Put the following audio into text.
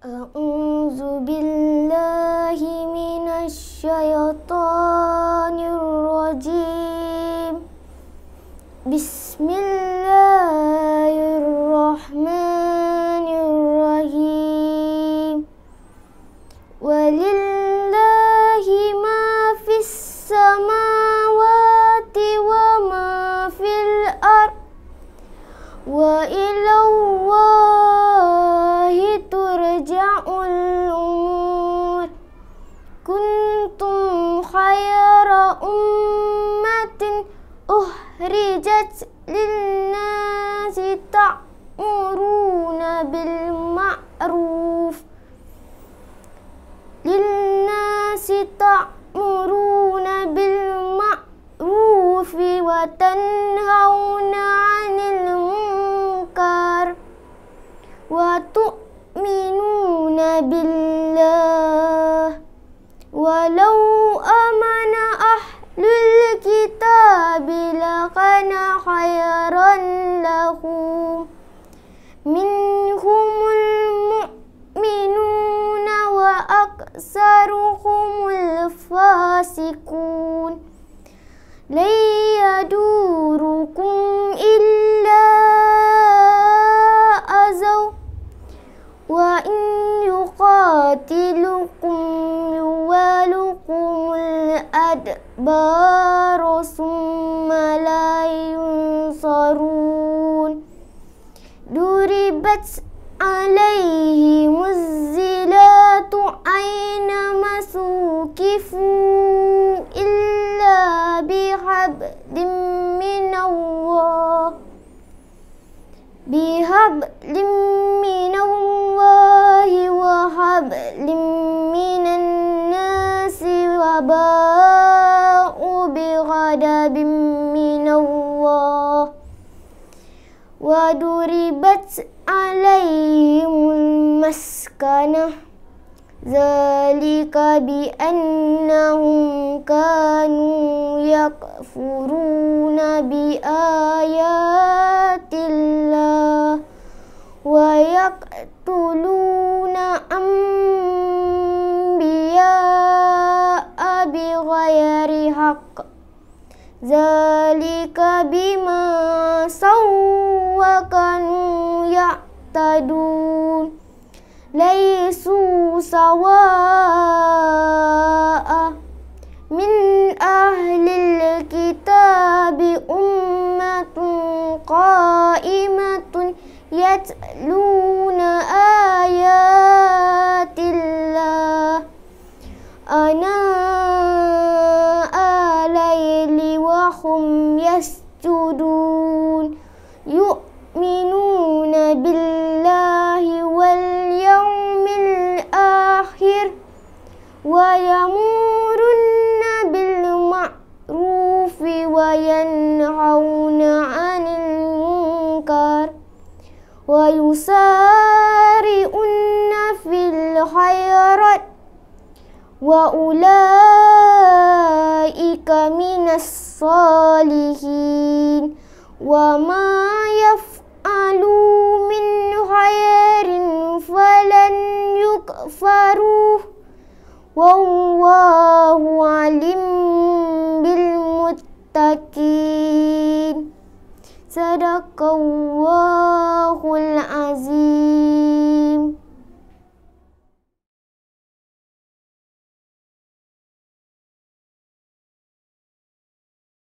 أعوذ بالله من الشيطان الرجيم بسم الله الرحمن الرحيم ولله ما في السماوات وما في الأرض وإلى الله خير أمة أخرجت للناس تأمرون بالمعروف للناس تأمرون بالمعروف وتنهون عن المنكر وتؤمنون بالله لن يدوركم إلا أذى وإن يقاتلكم يوالكم الأدبار ثم لا ينصرون دربت عليهم بفضل من الناس وباءوا بغضب من الله وضربت عليهم المسكنة ذلك بأنهم كانوا يكفرون بآيات ذلك بما صوا وكانوا يعتدون ليسوا سواء من أهل الكتاب أمة قائمة يتلون آيات وهم يسجدون يؤمنون بالله واليوم الآخر ويمورن بالمعروف وينهون عن المنكر ويسارئن في الخيرات وأولئك من الصالحين الصالحين وما يفعلوا من خير فلن يكفروه والله عليم بالمتقين